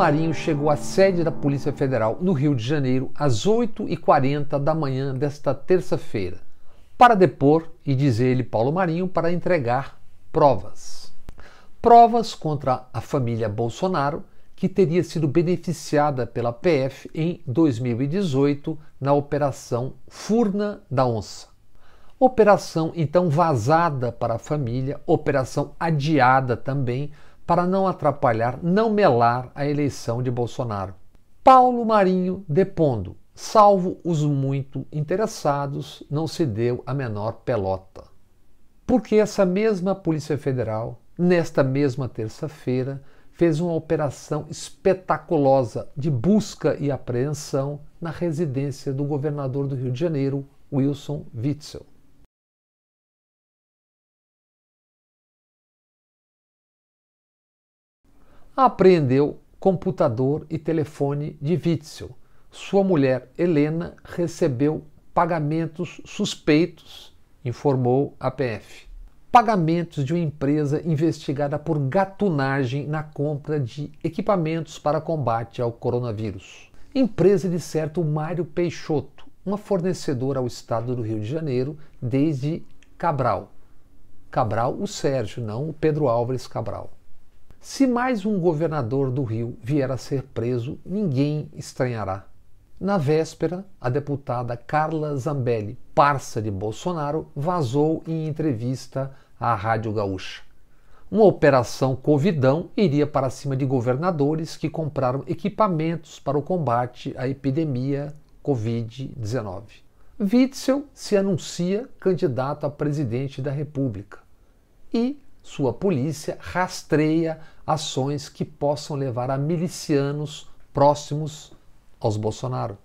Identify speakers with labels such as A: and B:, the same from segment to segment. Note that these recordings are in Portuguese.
A: Marinho chegou à sede da Polícia Federal no Rio de Janeiro às 8h40 da manhã desta terça-feira, para depor e dizer ele Paulo Marinho para entregar provas. Provas contra a família Bolsonaro, que teria sido beneficiada pela PF em 2018 na Operação Furna da Onça. Operação então vazada para a família, operação adiada também para não atrapalhar, não melar a eleição de Bolsonaro. Paulo Marinho depondo, salvo os muito interessados, não se deu a menor pelota. Porque essa mesma Polícia Federal, nesta mesma terça-feira, fez uma operação espetaculosa de busca e apreensão na residência do governador do Rio de Janeiro, Wilson Witzel. apreendeu computador e telefone de Witzel. Sua mulher, Helena, recebeu pagamentos suspeitos, informou a PF. Pagamentos de uma empresa investigada por gatunagem na compra de equipamentos para combate ao coronavírus. Empresa de certo Mário Peixoto, uma fornecedora ao estado do Rio de Janeiro desde Cabral. Cabral, o Sérgio, não o Pedro Álvares Cabral. Se mais um governador do Rio vier a ser preso, ninguém estranhará. Na véspera, a deputada Carla Zambelli, parça de Bolsonaro, vazou em entrevista à Rádio Gaúcha. Uma operação Covidão iria para cima de governadores que compraram equipamentos para o combate à epidemia Covid-19. Witzel se anuncia candidato a presidente da República. E sua polícia rastreia ações que possam levar a milicianos próximos aos Bolsonaro.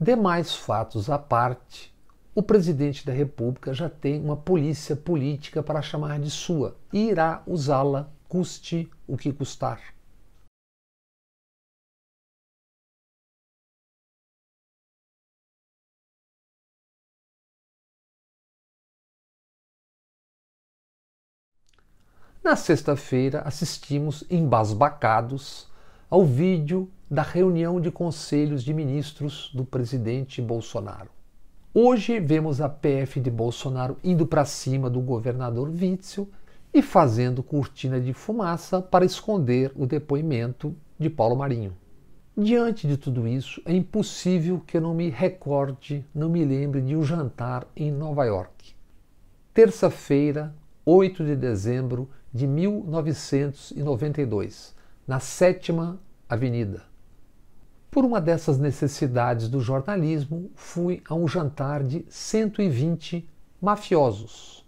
A: Demais fatos à parte, o presidente da República já tem uma polícia política para chamar de sua e irá usá-la, custe o que custar. Na sexta-feira, assistimos embasbacados ao vídeo da reunião de conselhos de ministros do presidente Bolsonaro. Hoje vemos a PF de Bolsonaro indo para cima do governador Witzel e fazendo cortina de fumaça para esconder o depoimento de Paulo Marinho. Diante de tudo isso, é impossível que eu não me recorde, não me lembre de um jantar em Nova York. Terça-feira, 8 de dezembro de 1992, na Sétima Avenida. Por uma dessas necessidades do jornalismo, fui a um jantar de 120 mafiosos,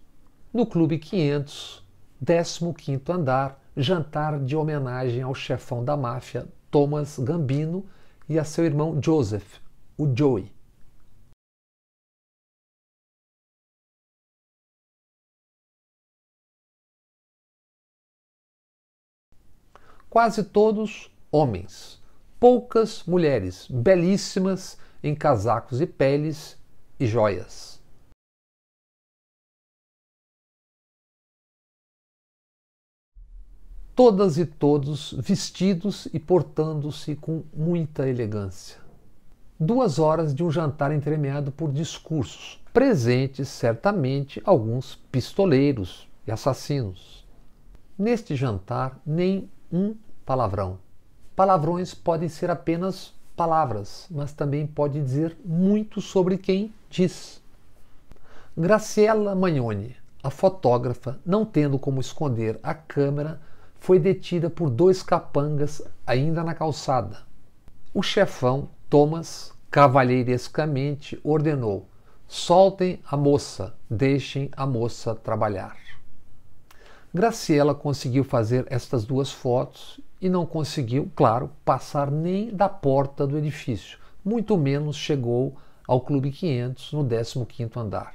A: no Clube 500, 15 andar, jantar de homenagem ao chefão da máfia, Thomas Gambino, e a seu irmão Joseph, o Joey. quase todos homens, poucas mulheres belíssimas em casacos e peles e joias. todas e todos vestidos e portando-se com muita elegância. Duas horas de um jantar entremeado por discursos, presentes certamente alguns pistoleiros e assassinos. Neste jantar, nem um palavrão. Palavrões podem ser apenas palavras, mas também pode dizer muito sobre quem diz. Graciela Magnoni, a fotógrafa, não tendo como esconder a câmera, foi detida por dois capangas ainda na calçada. O chefão, Thomas, cavalheirescamente ordenou: soltem a moça, deixem a moça trabalhar. Graciela conseguiu fazer estas duas fotos e não conseguiu, claro, passar nem da porta do edifício, muito menos chegou ao Clube 500 no 15 andar.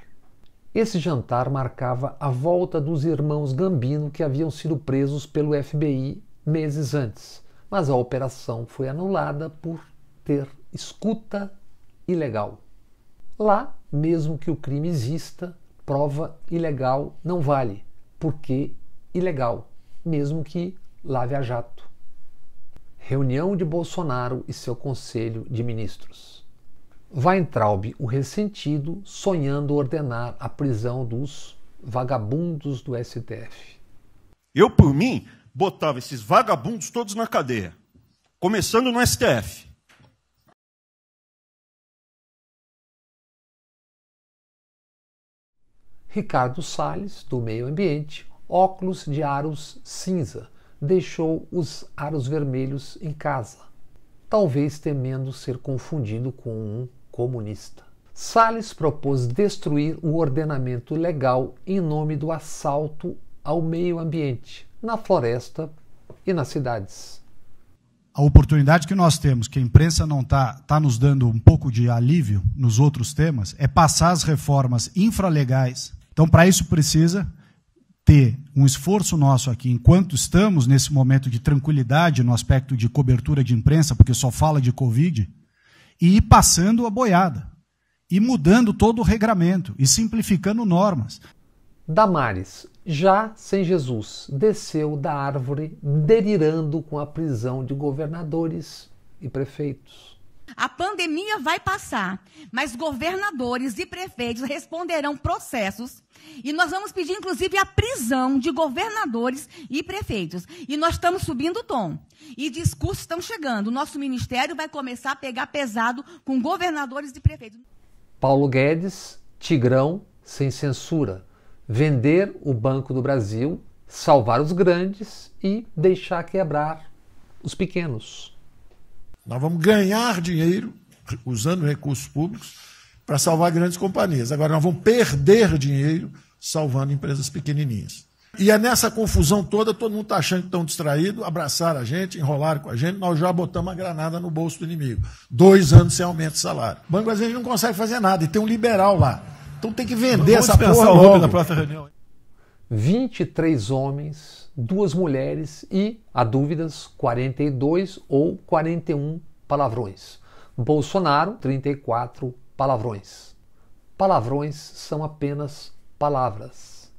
A: Esse jantar marcava a volta dos irmãos Gambino que haviam sido presos pelo FBI meses antes, mas a operação foi anulada por ter escuta ilegal. Lá, mesmo que o crime exista, prova ilegal não vale, porque ilegal, mesmo que lave a jato. Reunião de Bolsonaro e seu Conselho de Ministros. Weintraub, o ressentido, sonhando ordenar a prisão dos vagabundos do STF. Eu, por mim, botava esses vagabundos todos na cadeia, começando no STF. Ricardo Salles, do Meio Ambiente, óculos de aros cinza, deixou os aros vermelhos em casa, talvez temendo ser confundido com um comunista. Salles propôs destruir o ordenamento legal em nome do assalto ao meio ambiente, na floresta e nas cidades. A oportunidade que nós temos, que a imprensa não está tá nos dando um pouco de alívio nos outros temas, é passar as reformas infralegais. Então, para isso precisa ter um esforço nosso aqui, enquanto estamos nesse momento de tranquilidade no aspecto de cobertura de imprensa, porque só fala de Covid, e ir passando a boiada, e mudando todo o regramento, e simplificando normas. Damares, já sem Jesus, desceu da árvore, delirando com a prisão de governadores e prefeitos. A pandemia vai passar, mas governadores e prefeitos responderão processos e nós vamos pedir, inclusive, a prisão de governadores e prefeitos. E nós estamos subindo o tom. E discursos estão chegando. nosso ministério vai começar a pegar pesado com governadores e prefeitos. Paulo Guedes, Tigrão sem censura. Vender o Banco do Brasil, salvar os grandes e deixar quebrar os pequenos. Nós vamos ganhar dinheiro usando recursos públicos para salvar grandes companhias. Agora, nós vamos perder dinheiro salvando empresas pequenininhas. E é nessa confusão toda, todo mundo está achando que estão distraído, abraçaram a gente, enrolaram com a gente, nós já botamos a granada no bolso do inimigo. Dois anos sem aumento de salário. O Banco Brasileiro não consegue fazer nada e tem um liberal lá. Então tem que vender essa porra logo. Na próxima reunião. 23 homens duas mulheres e, há dúvidas, 42 ou 41 palavrões. Bolsonaro, 34 palavrões. Palavrões são apenas palavras,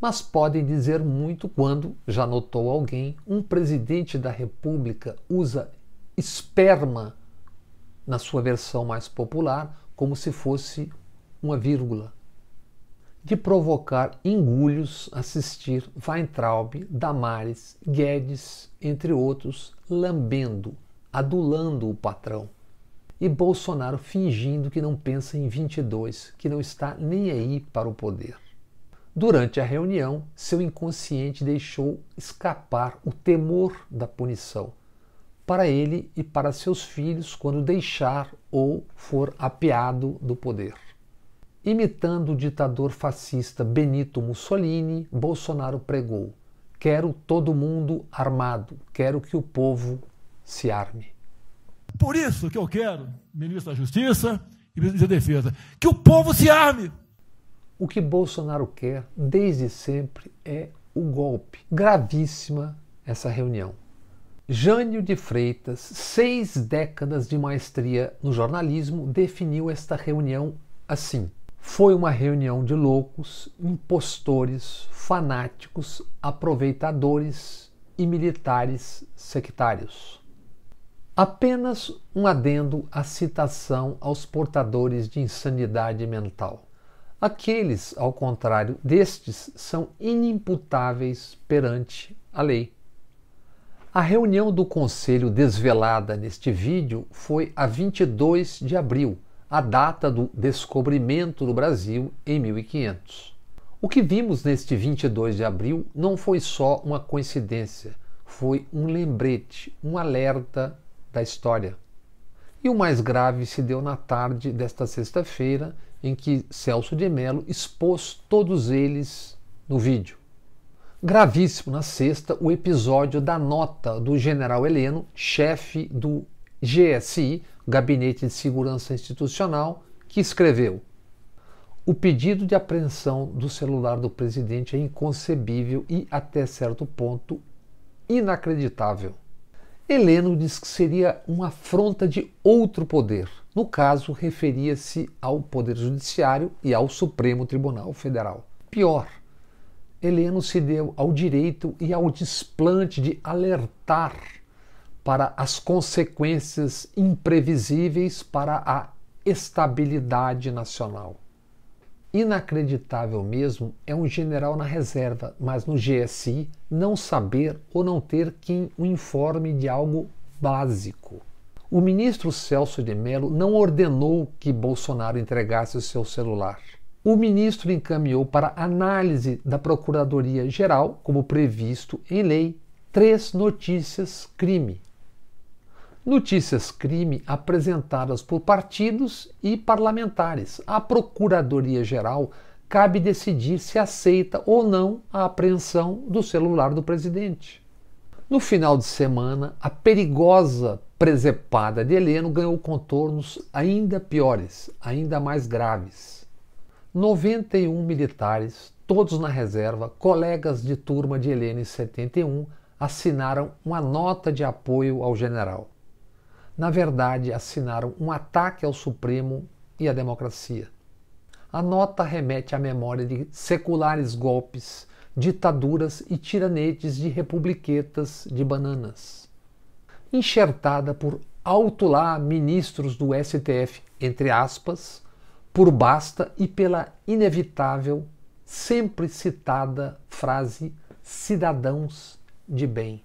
A: mas podem dizer muito quando, já notou alguém, um presidente da República usa esperma na sua versão mais popular como se fosse uma vírgula de provocar engulhos assistir Weintraub, Damares, Guedes, entre outros, lambendo, adulando o patrão. E Bolsonaro fingindo que não pensa em 22, que não está nem aí para o poder. Durante a reunião, seu inconsciente deixou escapar o temor da punição para ele e para seus filhos quando deixar ou for apeado do poder. Imitando o ditador fascista Benito Mussolini, Bolsonaro pregou: Quero todo mundo armado, quero que o povo se arme. Por isso que eu quero, ministro da Justiça e ministro da Defesa, que o povo se arme. O que Bolsonaro quer desde sempre é o golpe. Gravíssima essa reunião. Jânio de Freitas, seis décadas de maestria no jornalismo, definiu esta reunião assim. Foi uma reunião de loucos, impostores, fanáticos, aproveitadores e militares sectários. Apenas um adendo à citação aos portadores de insanidade mental. Aqueles, ao contrário destes, são inimputáveis perante a lei. A reunião do conselho desvelada neste vídeo foi a 22 de abril, a data do descobrimento do Brasil em 1500. O que vimos neste 22 de abril não foi só uma coincidência, foi um lembrete, um alerta da história. E o mais grave se deu na tarde desta sexta-feira, em que Celso de Mello expôs todos eles no vídeo. Gravíssimo na sexta o episódio da nota do general Heleno, chefe do GSI, Gabinete de Segurança Institucional, que escreveu: O pedido de apreensão do celular do presidente é inconcebível e, até certo ponto, inacreditável. Heleno diz que seria uma afronta de outro poder. No caso, referia-se ao Poder Judiciário e ao Supremo Tribunal Federal. Pior, Heleno se deu ao direito e ao desplante de alertar para as consequências imprevisíveis para a estabilidade nacional. Inacreditável mesmo é um general na reserva, mas no GSI não saber ou não ter quem o informe de algo básico. O ministro Celso de Mello não ordenou que Bolsonaro entregasse o seu celular. O ministro encaminhou para análise da Procuradoria-Geral, como previsto em lei, três notícias crime Notícias crime apresentadas por partidos e parlamentares. A Procuradoria-Geral cabe decidir se aceita ou não a apreensão do celular do presidente. No final de semana, a perigosa presepada de Heleno ganhou contornos ainda piores, ainda mais graves. 91 militares, todos na reserva, colegas de turma de Heleno em 71, assinaram uma nota de apoio ao general na verdade assinaram um ataque ao Supremo e à democracia. A nota remete à memória de seculares golpes, ditaduras e tiranetes de republiquetas de bananas. Enxertada por autular ministros do STF, entre aspas, por basta e pela inevitável, sempre citada frase cidadãos de bem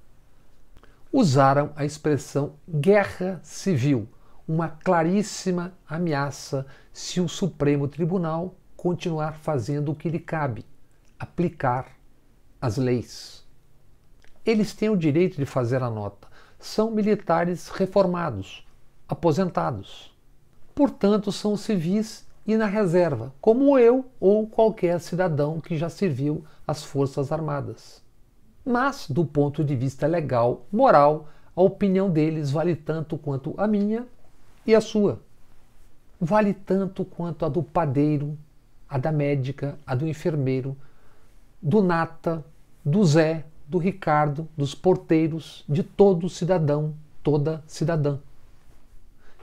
A: usaram a expressão guerra civil, uma claríssima ameaça se o Supremo Tribunal continuar fazendo o que lhe cabe, aplicar as leis. Eles têm o direito de fazer a nota, são militares reformados, aposentados. Portanto, são civis e na reserva, como eu ou qualquer cidadão que já serviu às Forças Armadas. Mas, do ponto de vista legal, moral, a opinião deles vale tanto quanto a minha e a sua. Vale tanto quanto a do padeiro, a da médica, a do enfermeiro, do Nata, do Zé, do Ricardo, dos porteiros, de todo cidadão, toda cidadã.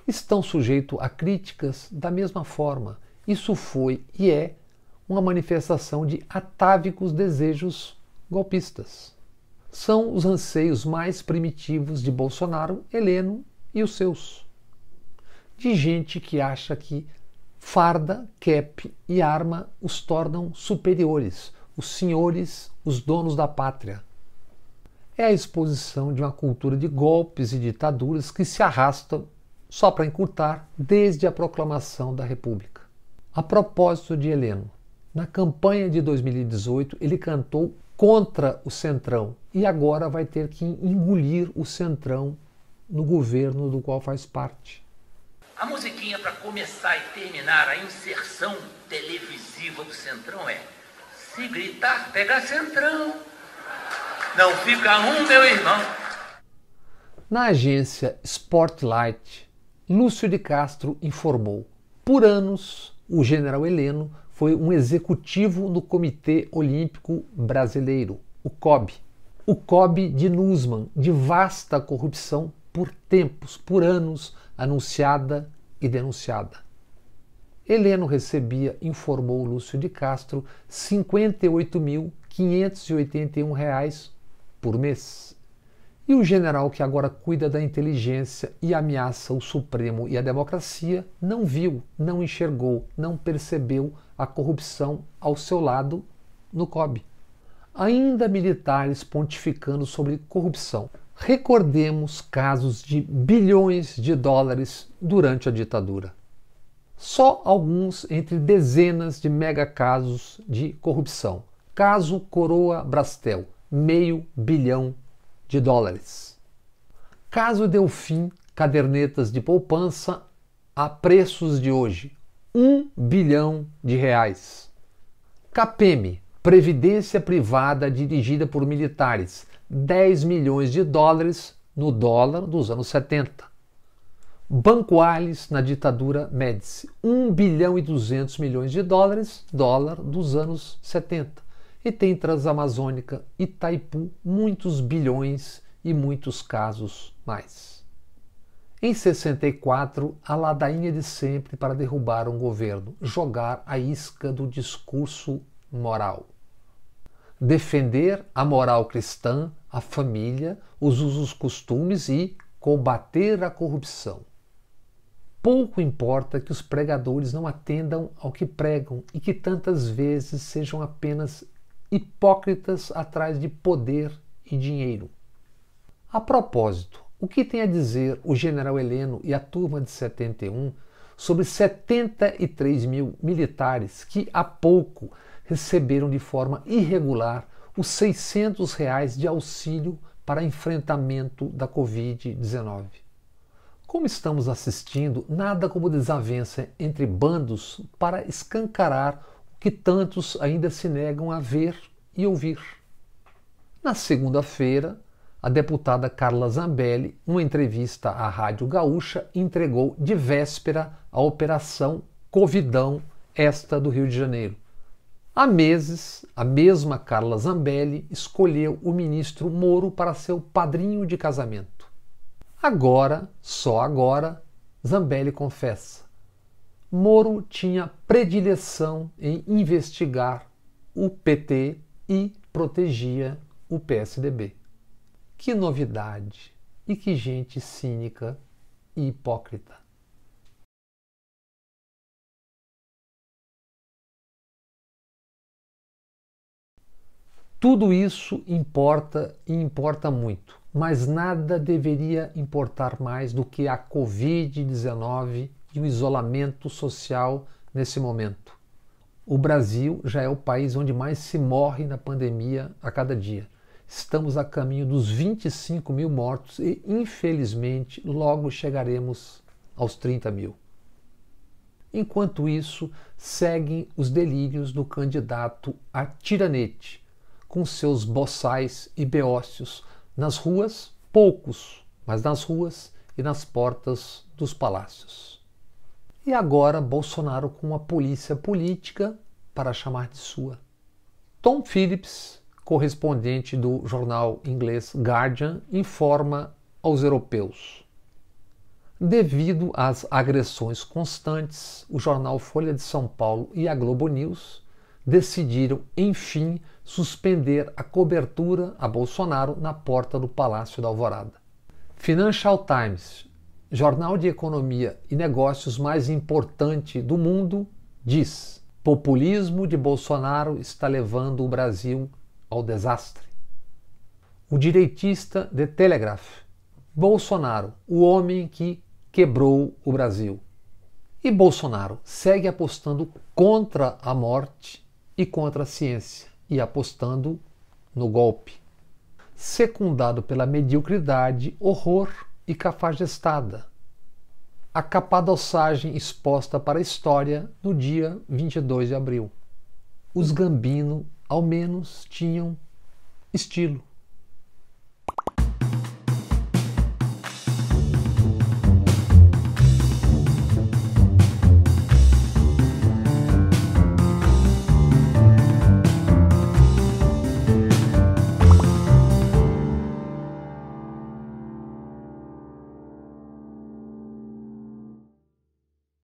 A: Estão sujeitos a críticas da mesma forma. Isso foi e é uma manifestação de atávicos desejos golpistas. São os anseios mais primitivos de Bolsonaro, Heleno e os seus. De gente que acha que farda, cap e arma os tornam superiores, os senhores, os donos da pátria. É a exposição de uma cultura de golpes e ditaduras que se arrastam, só para encurtar, desde a proclamação da República. A propósito de Heleno, na campanha de 2018 ele cantou contra o Centrão e agora vai ter que engolir o Centrão no governo do qual faz parte. A musiquinha para começar e terminar a inserção televisiva do Centrão é: se gritar, pega Centrão. Não fica um, meu irmão. Na agência Sportlight, Lúcio de Castro informou: por anos, o general Heleno foi um executivo do Comitê Olímpico Brasileiro, o COB. O COB de Nussmann, de vasta corrupção por tempos, por anos, anunciada e denunciada. Heleno recebia, informou Lúcio de Castro, R$ 58.581 por mês. E o general que agora cuida da inteligência e ameaça o Supremo e a democracia não viu, não enxergou, não percebeu a corrupção ao seu lado no COB. Ainda militares pontificando sobre corrupção. Recordemos casos de bilhões de dólares durante a ditadura. Só alguns entre dezenas de mega casos de corrupção. Caso Coroa Brastel, meio bilhão de dólares. Caso Delfim, cadernetas de poupança a preços de hoje, 1 bilhão de reais. CAPEM, Previdência Privada dirigida por militares, 10 milhões de dólares no dólar dos anos 70. Banco Alice na ditadura Médici, 1 bilhão e 200 milhões de dólares, dólar dos anos 70. E tem Transamazônica, e Itaipu, muitos bilhões e muitos casos mais. Em 64, a ladainha de sempre para derrubar um governo, jogar a isca do discurso moral. Defender a moral cristã, a família, os usos costumes e combater a corrupção. Pouco importa que os pregadores não atendam ao que pregam e que tantas vezes sejam apenas hipócritas atrás de poder e dinheiro. A propósito, o que tem a dizer o general Heleno e a turma de 71 sobre 73 mil militares que há pouco receberam de forma irregular os 600 reais de auxílio para enfrentamento da Covid-19? Como estamos assistindo, nada como desavença entre bandos para escancarar o que tantos ainda se negam a ver e ouvir. Na segunda-feira, a deputada Carla Zambelli, numa entrevista à Rádio Gaúcha, entregou de véspera a operação Covidão, esta do Rio de Janeiro. Há meses, a mesma Carla Zambelli escolheu o ministro Moro para seu padrinho de casamento. Agora, só agora, Zambelli confessa. Moro tinha predileção em investigar o PT e protegia o PSDB. Que novidade e que gente cínica e hipócrita. Tudo isso importa e importa muito, mas nada deveria importar mais do que a Covid-19 e o isolamento social nesse momento. O Brasil já é o país onde mais se morre na pandemia a cada dia. Estamos a caminho dos 25 mil mortos e, infelizmente, logo chegaremos aos 30 mil. Enquanto isso, seguem os delírios do candidato a tiranete, com seus boçais e beócios nas ruas, poucos, mas nas ruas e nas portas dos palácios. E agora Bolsonaro com uma polícia política para chamar de sua. Tom Phillips correspondente do jornal inglês Guardian informa aos europeus. Devido às agressões constantes, o jornal Folha de São Paulo e a Globo News decidiram, enfim, suspender a cobertura a Bolsonaro na porta do Palácio da Alvorada. Financial Times, jornal de economia e negócios mais importante do mundo, diz: populismo de Bolsonaro está levando o Brasil ao desastre. O direitista de Telegraph. Bolsonaro, o homem que quebrou o Brasil. E Bolsonaro segue apostando contra a morte e contra a ciência, e apostando no golpe. Secundado pela mediocridade, horror e cafajestada. A capadossagem exposta para a história no dia 22 de abril. Os Gambino ao menos tinham estilo.